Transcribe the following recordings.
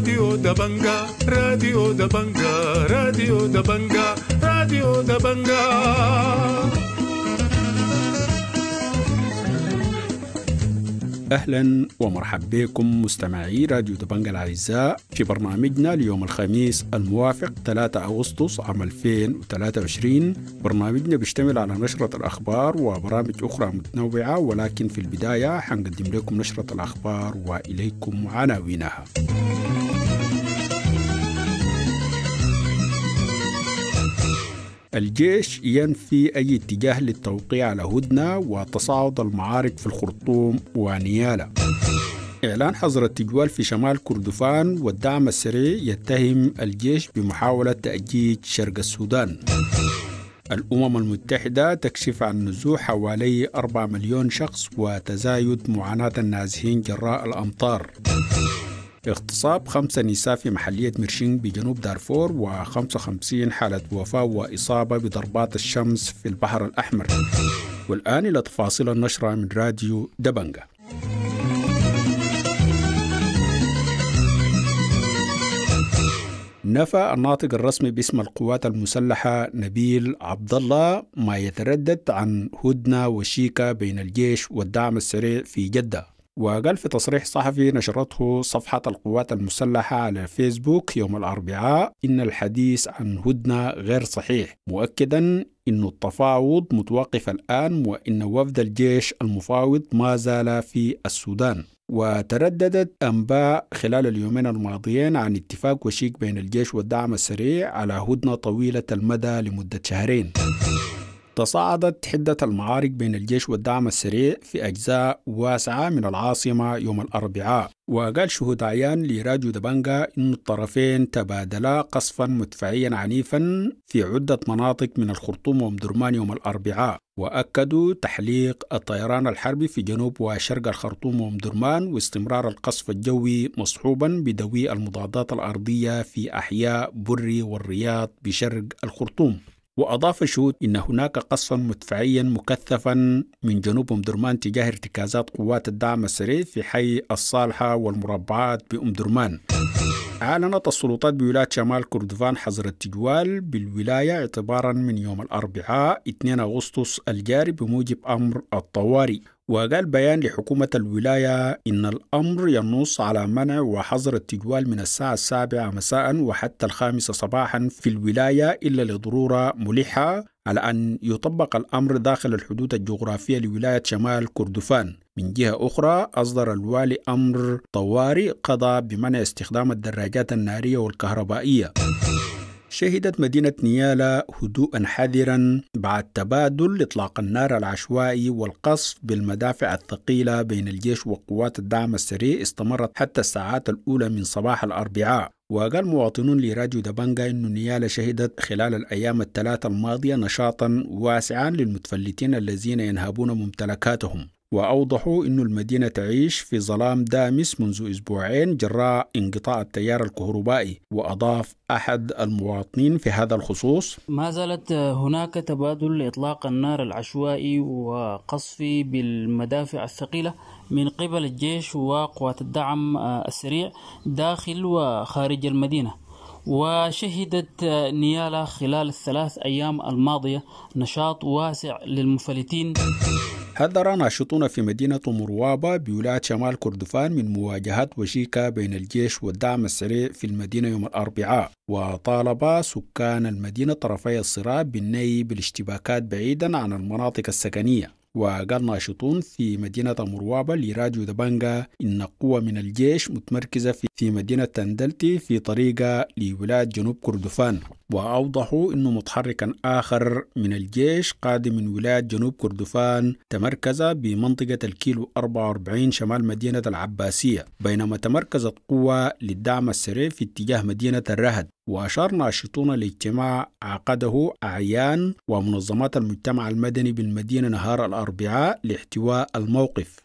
راديو دبنجا راديو دبنجا راديو دبنجا راديو دبنجا اهلا ومرحب بكم مستمعي راديو دبنجا الاعزاء في برنامجنا ليوم الخميس الموافق 3 اغسطس عام 2023 برنامجنا بيشتمل على نشرة الاخبار وبرامج اخرى متنوعة ولكن في البداية حنقدم لكم نشرة الاخبار واليكم عناوينها. الجيش ينفي أي اتجاه للتوقيع على هدنة وتصاعد المعارك في الخرطوم ونيالا إعلان حظر التجوال في شمال كردفان والدعم السريع يتهم الجيش بمحاولة تأجيج شرق السودان الأمم المتحدة تكشف عن نزوح حوالي 4 مليون شخص وتزايد معاناة النازحين جراء الأمطار اغتصاب خمسة نساء في محلية ميرشينغ بجنوب دارفور و55 حالة وفاة وإصابة بضربات الشمس في البحر الأحمر والآن إلى تفاصيل النشرة من راديو دبنجة نفى الناطق الرسمي باسم القوات المسلحة نبيل عبد الله ما يتردد عن هدنة وشيكة بين الجيش والدعم السريع في جدة وقال في تصريح صحفي نشرته صفحة القوات المسلحة على فيسبوك يوم الأربعاء إن الحديث عن هدنة غير صحيح مؤكدا أن التفاوض متوقف الآن وأن وفد الجيش المفاوض ما زال في السودان وترددت أنباء خلال اليومين الماضيين عن اتفاق وشيك بين الجيش والدعم السريع على هدنة طويلة المدى لمدة شهرين تصاعدت حدة المعارك بين الجيش والدعم السريع في أجزاء واسعة من العاصمة يوم الأربعاء وقال شهود عيان لراجو دبانجا أن الطرفين تبادلا قصفا مدفعيا عنيفا في عدة مناطق من الخرطوم ومدرمان يوم الأربعاء وأكدوا تحليق الطيران الحربي في جنوب وشرق الخرطوم ومدرمان واستمرار القصف الجوي مصحوبا بدوي المضادات الأرضية في أحياء بري والرياض بشرق الخرطوم وأضاف شوت إن هناك قصفا مدفعيا مكثفا من جنوب أم درمان تجاه ارتكازات قوات الدعم السريع في حي الصالحة والمربعات بأم درمان أعلنت السلطات بولاية شمال كردفان حظر التجوال بالولاية اعتبارا من يوم الأربعاء 2 أغسطس الجاري بموجب أمر الطوارئ وقال بيان لحكومة الولاية إن الأمر ينص على منع وحظر التجوال من الساعة السابعة مساء وحتى الخامسة صباحا في الولاية إلا لضرورة ملحة على أن يطبق الأمر داخل الحدود الجغرافية لولاية شمال كردفان من جهة أخرى أصدر الوالي أمر طوارئ قضى بمنع استخدام الدراجات النارية والكهربائية شهدت مدينة نيالا هدوءا حذرا بعد تبادل إطلاق النار العشوائي والقصف بالمدافع الثقيلة بين الجيش وقوات الدعم السريع استمرت حتى الساعات الأولى من صباح الأربعاء وقال مواطنون لراديو دابانغا أن نيالا شهدت خلال الأيام الثلاثة الماضية نشاطا واسعا للمتفلتين الذين ينهبون ممتلكاتهم وأوضحوا أن المدينة تعيش في ظلام دامس منذ أسبوعين جراء انقطاع التيار الكهربائي وأضاف أحد المواطنين في هذا الخصوص ما زالت هناك تبادل لإطلاق النار العشوائي وقصفي بالمدافع الثقيلة من قبل الجيش وقوات الدعم السريع داخل وخارج المدينة وشهدت نيالا خلال الثلاث أيام الماضية نشاط واسع للمفلتين حذر ناشطون في مدينة مروابة بولاية شمال كردفان من مواجهات وشيكة بين الجيش والدعم السريع في المدينة يوم الأربعاء وطالب سكان المدينة طرفي الصراع بالنهي بالاشتباكات بعيدا عن المناطق السكنية وقال ناشطون في مدينة مروابة لراديو دبانجا إن قوة من الجيش متمركزة في مدينة تندلتي في طريقة لولاية جنوب كردفان وأوضحوا أن متحركا آخر من الجيش قادم من ولاية جنوب كردفان تمركز بمنطقة الكيلو 44 شمال مدينة العباسية بينما تمركزت قوة للدعم السريع في اتجاه مدينة الرهد وأشار ناشطون الاجتماع عقده أعيان ومنظمات المجتمع المدني بالمدينة نهار الأربعاء لاحتواء الموقف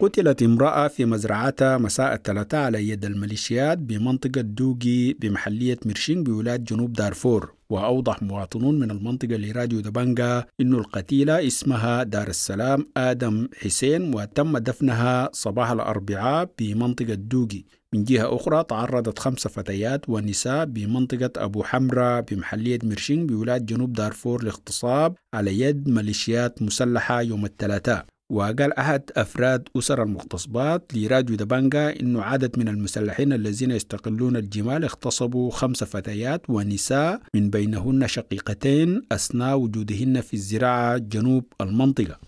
قتلت امرأة في مزرعتها مساء الثلاثاء على يد الميليشيات بمنطقة دوغي بمحلية مرشين بولاية جنوب دارفور وأوضح مواطنون من المنطقة لراديو دبانجا أن القتيلة اسمها دار السلام آدم حسين وتم دفنها صباح الأربعاء بمنطقة دوقي من جهة أخرى تعرضت خمس فتيات ونساء بمنطقة أبو حمرة بمحلية مرشين بولاية جنوب دارفور لاغتصاب على يد ميليشيات مسلحة يوم الثلاثاء وقال أحد أفراد أسر المغتصبات لراديو دبانجا إنه عدد من المسلحين الذين يستقلون الجمال اغتصبوا خمس فتيات ونساء من بينهن شقيقتين أثناء وجودهن في الزراعة جنوب المنطقة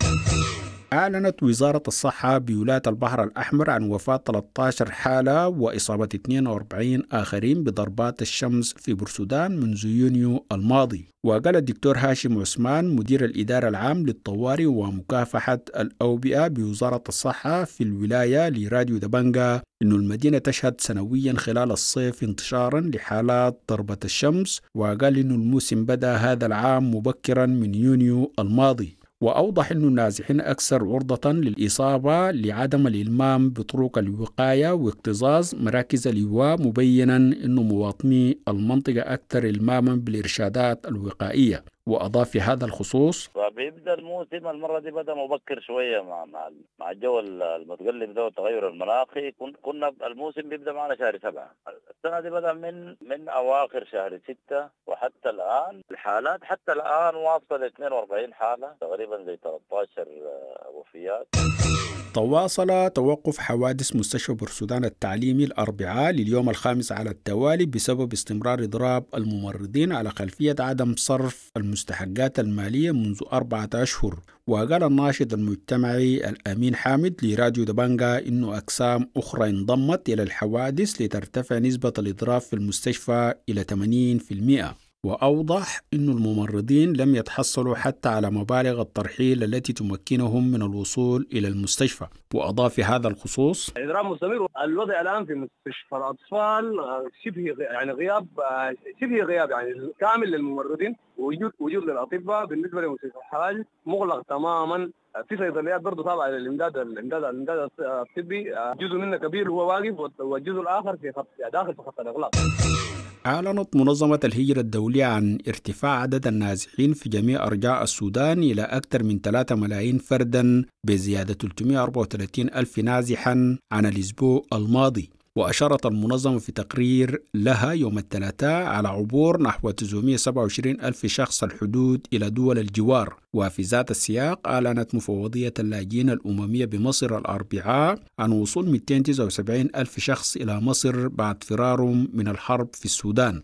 أعلنت وزارة الصحة بولاية البحر الأحمر عن وفاة 13 حالة وإصابة 42 آخرين بضربات الشمس في بورسودان منذ يونيو الماضي وقال الدكتور هاشم عثمان مدير الإدارة العام للطوارئ ومكافحة الأوبئة بوزارة الصحة في الولاية لراديو دبنجا أن المدينة تشهد سنويا خلال الصيف انتشارا لحالات ضربة الشمس وقال أن الموسم بدأ هذا العام مبكرا من يونيو الماضي وأوضح أن النازحين أكثر عرضة للإصابة لعدم الإلمام بطرق الوقاية واكتظاظ مراكز الإيواء مبينا أن مواطني المنطقة أكثر إلماما بالإرشادات الوقائية وأضاف في هذا الخصوص فبيبدا طيب، الموسم المره دي بدا مبكر شويه مع مع مع الجو المتقلب ده والتغير المناخي كنا الموسم بيبدا معنا شهر سبعه السنه دي بدا من من اواخر شهر سته وحتى الان الحالات حتى الان واصله ل 42 حاله تقريبا زي 13 آه، وفيات تواصل توقف حوادث مستشفى برسودان التعليمي الأربعاء لليوم الخامس على التوالي بسبب استمرار إضراب الممرضين على خلفية عدم صرف المستحقات المالية منذ أربعة أشهر وقال الناشط المجتمعي الأمين حامد لراديو دبانجا إنه أقسام أخرى انضمت إلى الحوادث لترتفع نسبة الإضراب في المستشفى إلى 80% وأوضح أن الممرضين لم يتحصلوا حتى على مبالغ الترحيل التي تمكنهم من الوصول إلى المستشفى وأضاف في هذا الخصوص إدرام مستمر الوضع الآن في مستشفى الأطفال آه، شبه يعني غياب آه، شبه غياب يعني كامل للممرضين وجود وجود للأطباء بالنسبة لمستشفى الحوالي مغلق تماما آه، في صيدليات برضه طبعا للامداد الامداد الامداد الطبي جزء منه كبير هو واقف والجزء الاخر في خط يعني داخل في خط الاغلاق أعلنت منظمة الهجرة الدولية عن ارتفاع عدد النازحين في جميع أرجاء السودان إلى أكثر من 3 ملايين فردا بزيادة 334 ألف نازحا عن الأسبوع الماضي وأشارت المنظمة في تقرير لها يوم الثلاثاء على عبور نحو 927 ألف شخص الحدود إلى دول الجوار وفي ذات السياق أعلنت مفوضية اللاجئين الأممية بمصر الأربعاء عن وصول 279 ألف شخص إلى مصر بعد فرارهم من الحرب في السودان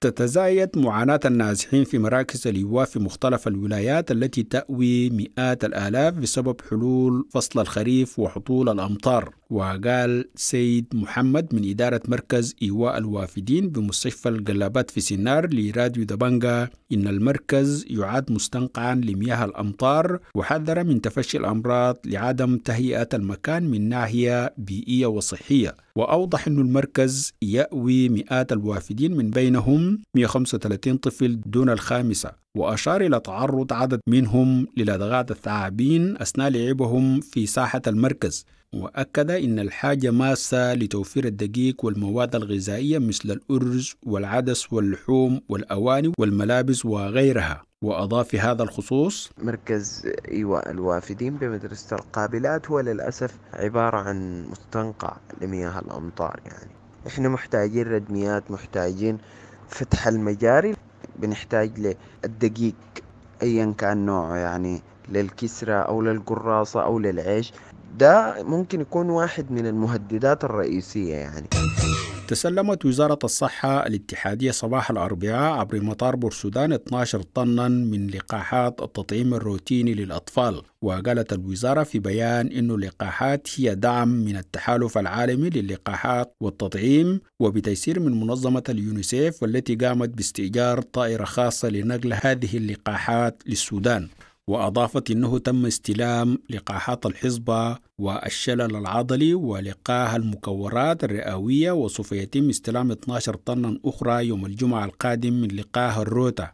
تتزايد معاناة النازحين في مراكز الإيواء في مختلف الولايات التي تأوي مئات الآلاف بسبب حلول فصل الخريف وحطول الأمطار وقال سيد محمد من إدارة مركز إيواء الوافدين بمستشفى القلابات في سنار لراديو دبنجا إن المركز يعد مستنقعا لمياه الأمطار وحذر من تفشي الأمراض لعدم تهيئة المكان من ناحية بيئية وصحية وأوضح أن المركز يأوي مئات الوافدين من بينهم 135 طفل دون الخامسة وأشار إلى تعرض عدد منهم للدغات الثعابين أثناء لعبهم في ساحة المركز وأكد إن الحاجة ماسة لتوفير الدقيق والمواد الغذائية مثل الأرز والعدس واللحوم والأواني والملابس وغيرها وأضاف في هذا الخصوص مركز إيواء الوافدين بمدرسة القابلات هو للأسف عبارة عن مستنقع لمياه الأمطار يعني إحنا محتاجين ردميات محتاجين فتح المجاري بنحتاج للدقيق أيا كان نوعه يعني للكسرة أو للقراصة أو للعيش ده ممكن يكون واحد من المهددات الرئيسية يعني تسلمت وزارة الصحة الاتحادية صباح الأربعاء عبر مطار بورسودان 12 طنا من لقاحات التطعيم الروتيني للأطفال وقالت الوزارة في بيان أن اللقاحات هي دعم من التحالف العالمي للقاحات والتطعيم وبتيسير من منظمة اليونيسيف والتي قامت باستئجار طائرة خاصة لنقل هذه اللقاحات للسودان وأضافت أنه تم استلام لقاحات الحصبة والشلل العضلي ولقاح المكورات الرئوية وسوف يتم استلام 12 طنا أخرى يوم الجمعة القادم من لقاح الروتا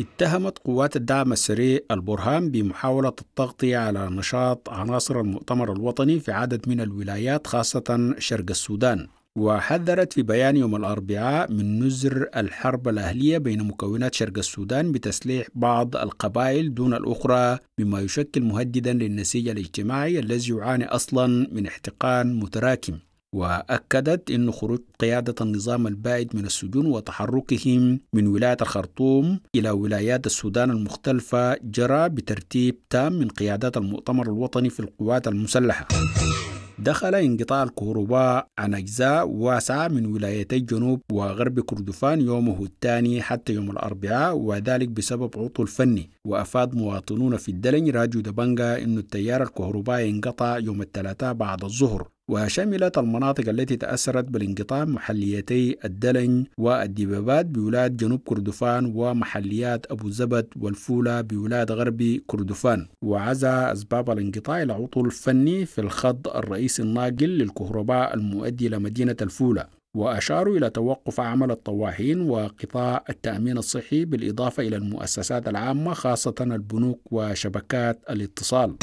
اتهمت قوات الدعم السريع البرهان بمحاولة التغطية على نشاط عناصر المؤتمر الوطني في عدد من الولايات خاصة شرق السودان وحذرت في بيان يوم الأربعاء من نزر الحرب الأهلية بين مكونات شرق السودان بتسليح بعض القبائل دون الأخرى مما يشكل مهددا للنسيج الاجتماعي الذي يعاني أصلا من احتقان متراكم وأكدت أن خروج قيادة النظام البائد من السجون وتحركهم من ولاية الخرطوم إلى ولايات السودان المختلفة جرى بترتيب تام من قيادات المؤتمر الوطني في القوات المسلحة دخل انقطاع الكهرباء عن أجزاء واسعة من ولايتي جنوب وغرب كردفان يومه الثاني حتى يوم الأربعاء وذلك بسبب عطل فني وأفاد مواطنون في الدلن راجو دبنجا أن التيار الكهربائي انقطع يوم الثلاثاء بعد الظهر وشملت المناطق التي تأثرت بالانقطاع محليتي الدلن والدبابات بولاية جنوب كردفان ومحليات أبو زبد والفولة بولاية غربي كردفان وعزا أسباب الانقطاع إلى عطل فني في الخط الرئيسي الناقل للكهرباء المؤدي إلى مدينة الفولة وأشاروا إلى توقف عمل الطواحين وقطاع التأمين الصحي بالإضافة إلى المؤسسات العامة خاصة البنوك وشبكات الاتصال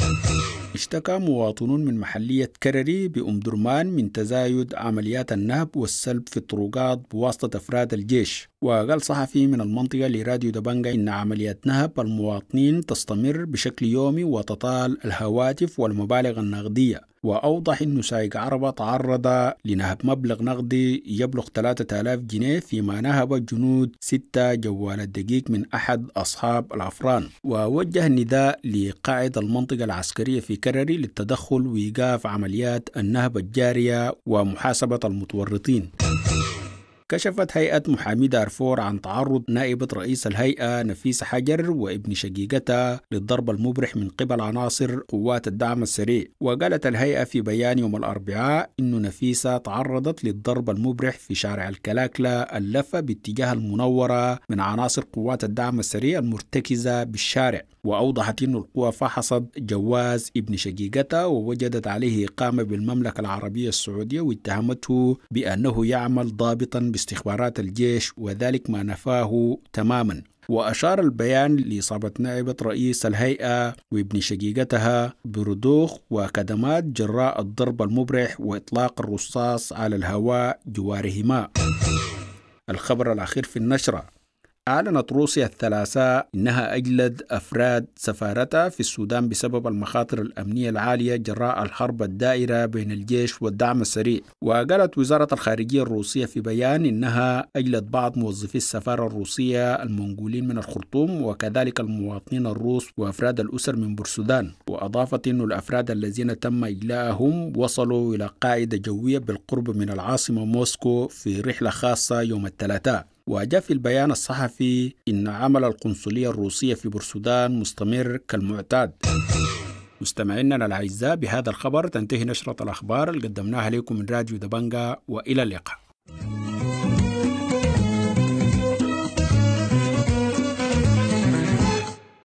اشتكى مواطنون من محلية كرري بأم درمان من تزايد عمليات النهب والسلب في الطرقات بواسطة أفراد الجيش وقال صحفي من المنطقة لراديو دبنجا إن عمليات نهب المواطنين تستمر بشكل يومي وتطال الهواتف والمبالغ النقدية وأوضح أن سايق عربة تعرض لنهب مبلغ نقدي يبلغ 3000 جنيه فيما نهب الجنود ستة جوالات دقيق من أحد أصحاب الأفران ووجه النداء لقاعد المنطقة العسكرية في كرري للتدخل وإيقاف عمليات النهب الجارية ومحاسبة المتورطين كشفت هيئة محامي دارفور عن تعرض نائبة رئيس الهيئة نفيسة حجر وابن شقيقتها للضرب المبرح من قبل عناصر قوات الدعم السريع وقالت الهيئة في بيان يوم الأربعاء أن نفيسة تعرضت للضرب المبرح في شارع الكلاكلة اللفة باتجاه المنورة من عناصر قوات الدعم السريع المرتكزة بالشارع وأوضحت أن القوى فحصت جواز ابن شقيقته ووجدت عليه إقامة بالمملكة العربية السعودية واتهمته بأنه يعمل ضابطا باستخبارات الجيش وذلك ما نفاه تماما وأشار البيان لإصابة نائبة رئيس الهيئة وابن شقيقتها برضوخ وكدمات جراء الضرب المبرح وإطلاق الرصاص على الهواء جوارهما الخبر الأخير في النشرة أعلنت روسيا الثلاثاء إنها أجلد أفراد سفارتها في السودان بسبب المخاطر الأمنية العالية جراء الحرب الدائرة بين الجيش والدعم السريع وقالت وزارة الخارجية الروسية في بيان إنها أجلت بعض موظفي السفارة الروسية المنقولين من الخرطوم وكذلك المواطنين الروس وأفراد الأسر من بورسودان وأضافت أن الأفراد الذين تم إجلاءهم وصلوا إلى قاعدة جوية بالقرب من العاصمة موسكو في رحلة خاصة يوم الثلاثاء وجاء في البيان الصحفي إن عمل القنصلية الروسية في بورسودان مستمر كالمعتاد مستمعينا الأعزاء بهذا الخبر تنتهي نشرة الأخبار اللي قدمناها لكم من راديو دبنجا وإلى اللقاء